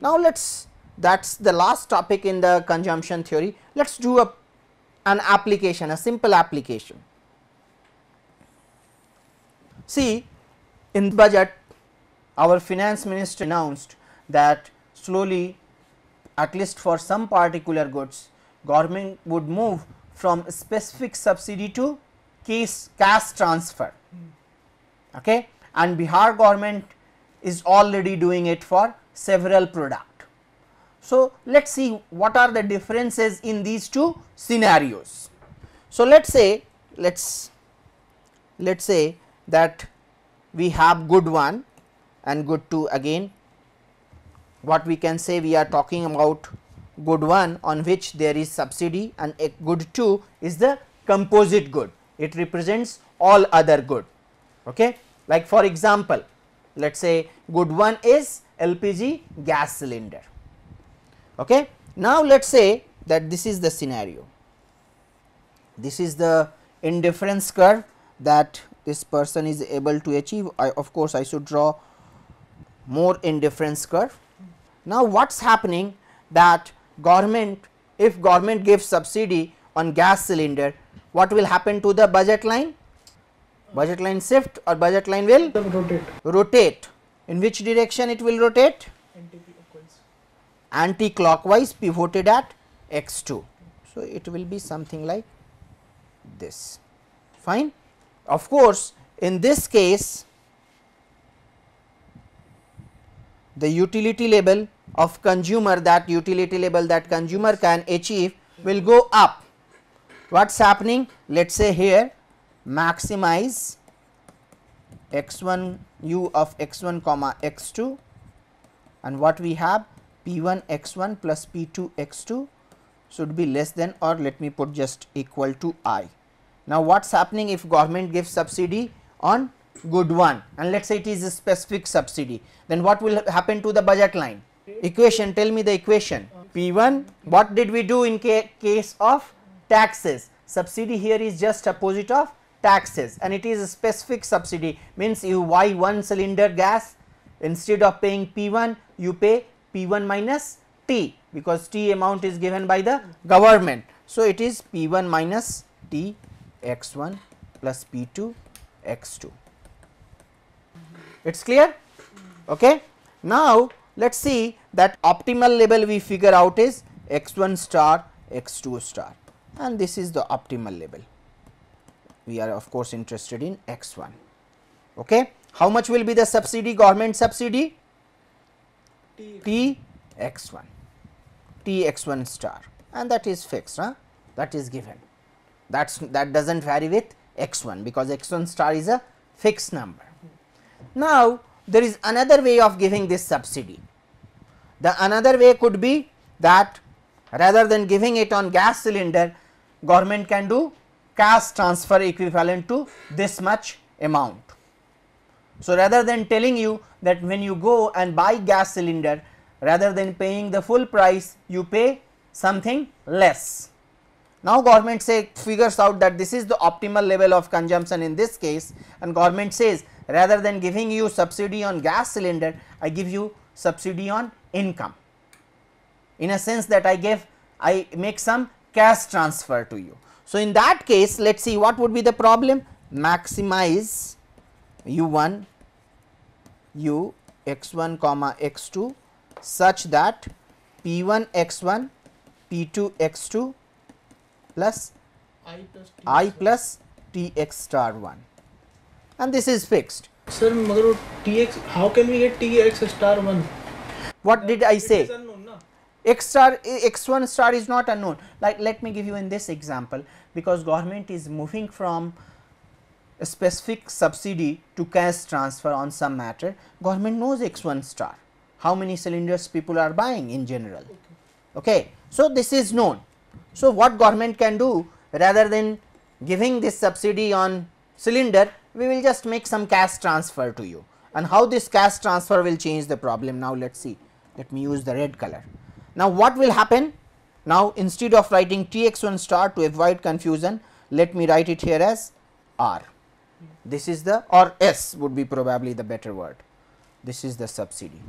Now, let us that is the last topic in the conjunction theory. Let us do a, an application, a simple application. See, in budget, our finance minister announced that slowly at least for some particular goods government would move from specific subsidy to case cash transfer okay and Bihar government is already doing it for several product. So, let us see what are the differences in these two scenarios. So, let us say let us let us say that we have good 1 and good 2 again what we can say we are talking about good 1 on which there is subsidy and good 2 is the composite good it represents all other good okay like for example let us say good 1 is LPG gas cylinder okay now let us say that this is the scenario this is the indifference curve that this person is able to achieve I, of course I should draw more indifference curve now, what is happening that government if government gives subsidy on gas cylinder what will happen to the budget line? Budget line shift or budget line will rotate. rotate. In which direction it will rotate? Anti-clockwise Anti pivoted at x2. So, it will be something like this fine. Of course, in this case the utility label of consumer that utility level that consumer can achieve will go up. What is happening? Let us say here maximize x1 u of x1 comma x2 and what we have p1 x1 plus p2 x2 should be less than or let me put just equal to i. Now, what is happening if government gives subsidy on good one and let us say it is a specific subsidy then what will happen to the budget line? equation tell me the equation P1 what did we do in ca case of taxes subsidy here is just opposite of taxes and it is a specific subsidy means you buy one cylinder gas instead of paying P1 you pay P1 minus T because T amount is given by the government. So, it is P1 minus T x1 plus P2 x2 it is clear okay. Now, let us see that optimal level we figure out is x1 star x2 star and this is the optimal level. We are of course interested in x1. Okay. How much will be the subsidy government subsidy? T x1 T x1 star and that is fixed huh? that is given that's that doesn't vary with x1 because x1 star is a fixed number. Now there is another way of giving this subsidy. The another way could be that rather than giving it on gas cylinder, government can do cash transfer equivalent to this much amount. So, rather than telling you that when you go and buy gas cylinder, rather than paying the full price, you pay something less. Now, government say figures out that this is the optimal level of consumption in this case and government says rather than giving you subsidy on gas cylinder I give you subsidy on income in a sense that I give I make some cash transfer to you. So, in that case let us see what would be the problem maximize u 1 u x 1 comma x 2 such that p 1 x 1 p 2 x 2 plus i plus t, I plus t x star 1 and this is fixed. Sir, Magaru, Tx, how can we get Tx star 1? What did I say? X star, X1 star is not unknown. Like, let me give you in this example, because government is moving from a specific subsidy to cash transfer on some matter, government knows X1 star, how many cylinders people are buying in general. Okay. So, this is known. So, what government can do rather than giving this subsidy on cylinder, we will just make some cash transfer to you and how this cash transfer will change the problem. Now, let us see, let me use the red color. Now, what will happen? Now, instead of writing Tx1 star to avoid confusion, let me write it here as R. This is the or S would be probably the better word. This is the subsidy.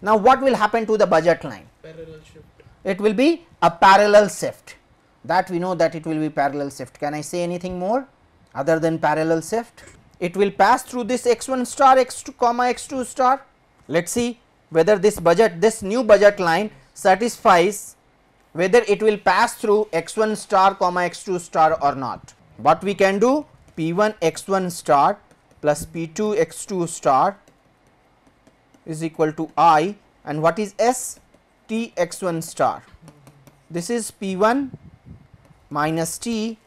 Now, what will happen to the budget line? Parallel shift. It will be a parallel shift that we know that it will be parallel shift. Can I say anything more? other than parallel shift. It will pass through this x1 star x2 comma x2 star. Let us see whether this budget this new budget line satisfies whether it will pass through x1 star comma x2 star or not. What we can do p1 x1 star plus p2 x2 star is equal to i and what is s t x1 star. This is p1 minus t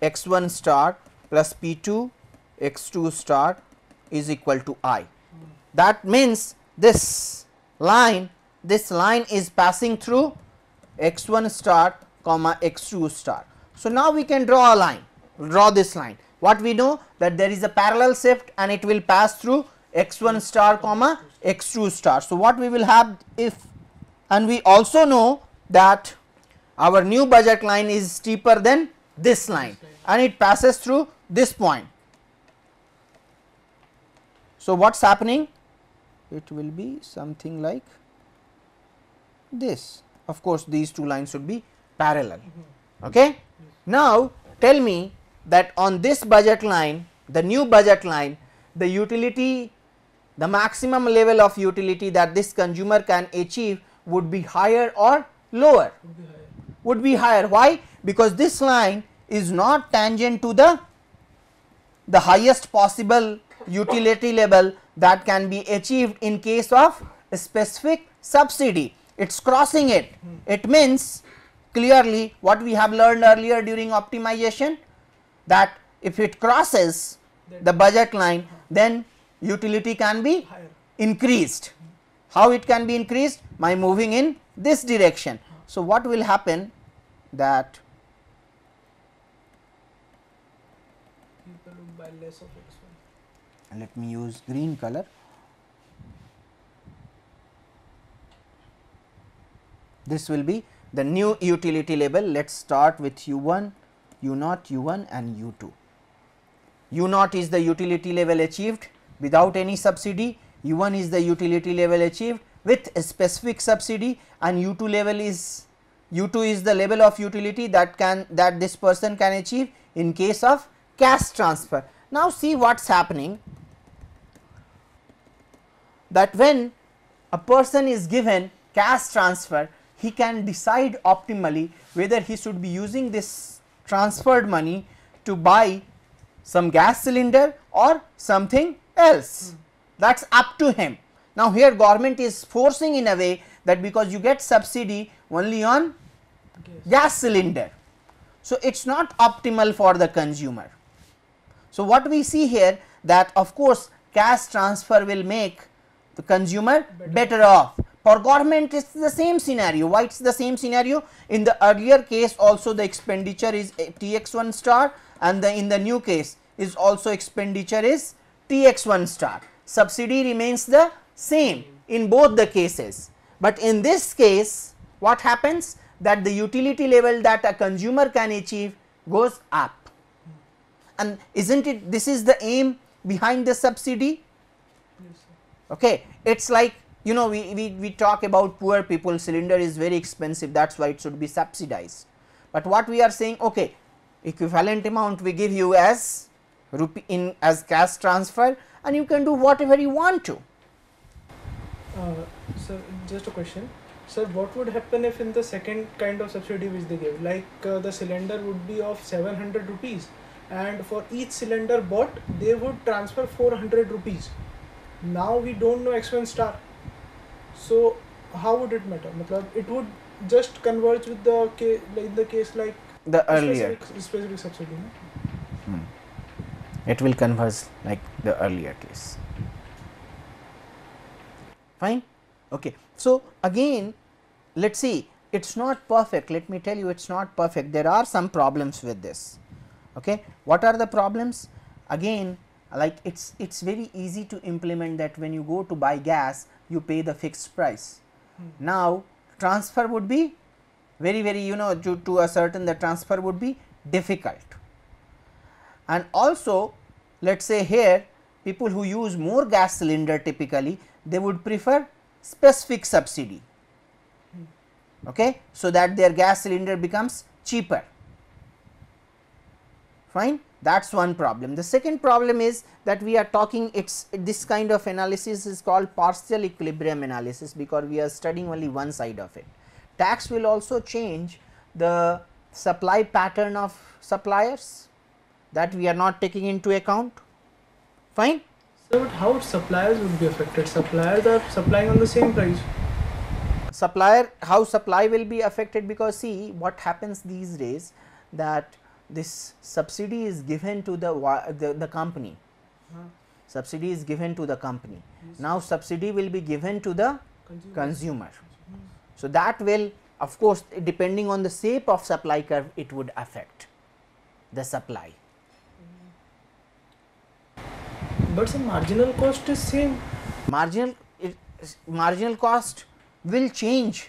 x1 star plus P 2 x 2 star is equal to i. That means this line this line is passing through x 1 star comma x 2 star. So, now we can draw a line draw this line what we know that there is a parallel shift and it will pass through x 1 star comma x 2 star. So, what we will have if and we also know that our new budget line is steeper than this line and it passes through this point. So, what is happening? It will be something like this. Of course, these two lines should be parallel. Mm-hmm. Okay? Now, tell me that on this budget line, the new budget line, the utility, the maximum level of utility that this consumer can achieve would be higher or lower? Would be higher. Would be higher. Why? Because this line is not tangent to the the highest possible utility level that can be achieved in case of specific subsidy. It is crossing it. It means clearly what we have learned earlier during optimization that if it crosses the budget line then utility can be increased. How it can be increased? By moving in this direction. So, what will happen that of x 1. Let me use green color. This will be the new utility label. Let us start with u 1, u 0 u 1 and u 2. u 0 is the utility level achieved without any subsidy, u 1 is the utility level achieved with a specific subsidy and u 2 level is u 2 is the level of utility that can that this person can achieve in case of cash transfer. Now, see what is happening that when a person is given cash transfer, he can decide optimally whether he should be using this transferred money to buy some gas cylinder or something else. Hmm. That is up to him. Now, here government is forcing in a way that because you get subsidy only on gas cylinder. So, it is not optimal for the consumer. So, what we see here that of course, cash transfer will make the consumer better, better off. For government it is the same scenario, why it is the same scenario? In the earlier case also the expenditure is Tx1 star and the in the new case is also expenditure is Tx1 star. Subsidy remains the same in both the cases, but in this case what happens that the utility level that a consumer can achieve goes up and isn't it this is the aim behind the subsidy okay it's like you know we, we we talk about poor people cylinder is very expensive that's why it should be subsidized but what we are saying okay equivalent amount we give you as rupee in as cash transfer and you can do whatever you want to uh, so just a question Sir, what would happen if in the second kind of subsidy which they give, like uh, the cylinder would be of 700 rupees and for each cylinder bought they would transfer 400 rupees now we don't know x1 star so how would it matter matlab it would just converge with the case like the case like the earlier specific, specific subsidy no? hmm. it will converge like the earlier case fine okay so again let's see it's not perfect let me tell you it's not perfect there are some problems with this Okay. What are the problems? Again like it's it's very easy to implement that when you go to buy gas you pay the fixed price. Hmm. Now transfer would be very very you know due to, a certain the transfer would be difficult. And also let us say here people who use more gas cylinder typically they would prefer specific subsidy hmm. okay, so that their gas cylinder becomes cheaper fine that is one problem. The second problem is that we are talking it's this kind of analysis is called partial equilibrium analysis because we are studying only one side of it. Tax will also change the supply pattern of suppliers that we are not taking into account fine. So, but how suppliers would be affected? Suppliers are supplying on the same price. Supplier how supply will be affected because see what happens these days that this subsidy is given to the the, the company huh. subsidy is given to the company yes. now subsidy will be given to the consumer, consumer. Yes. so that will of course depending on the shape of supply curve it would affect the supply mm-hmm. but some marginal cost is same marginal it, marginal cost will change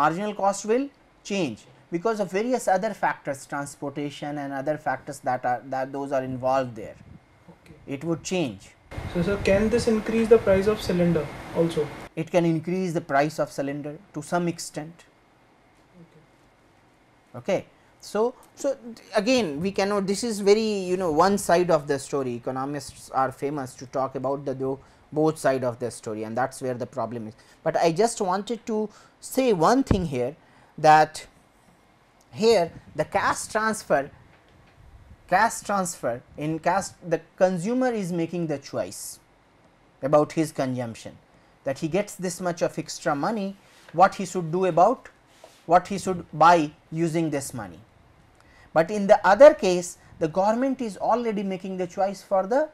marginal cost will change because of various other factors transportation and other factors that are that those are involved there okay. it would change so sir can this increase the price of cylinder also it can increase the price of cylinder to some extent okay, okay. so so again we cannot this is very you know one side of the story economists are famous to talk about the though both side of the story and that's where the problem is but i just wanted to say one thing here that here the cash transfer cash transfer in cash the consumer is making the choice about his consumption that he gets this much of extra money what he should do about what he should buy using this money. But in the other case the government is already making the choice for the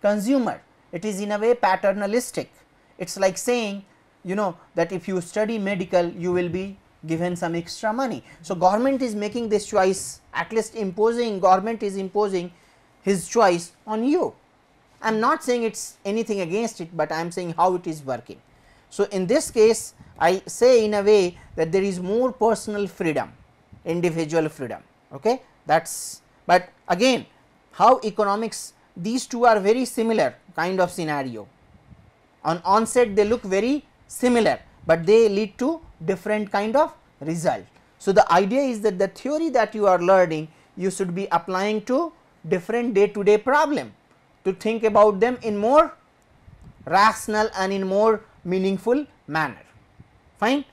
consumer it is in a way paternalistic it is like saying you know that if you study medical you will be given some extra money. So, government is making this choice at least imposing government is imposing his choice on you. I am not saying it is anything against it, but I am saying how it is working. So, in this case I say in a way that there is more personal freedom, individual freedom okay that is but again how economics these two are very similar kind of scenario on onset they look very similar, but they lead to different kind of result. So, the idea is that the theory that you are learning you should be applying to different day to day problem to think about them in more rational and in more meaningful manner fine.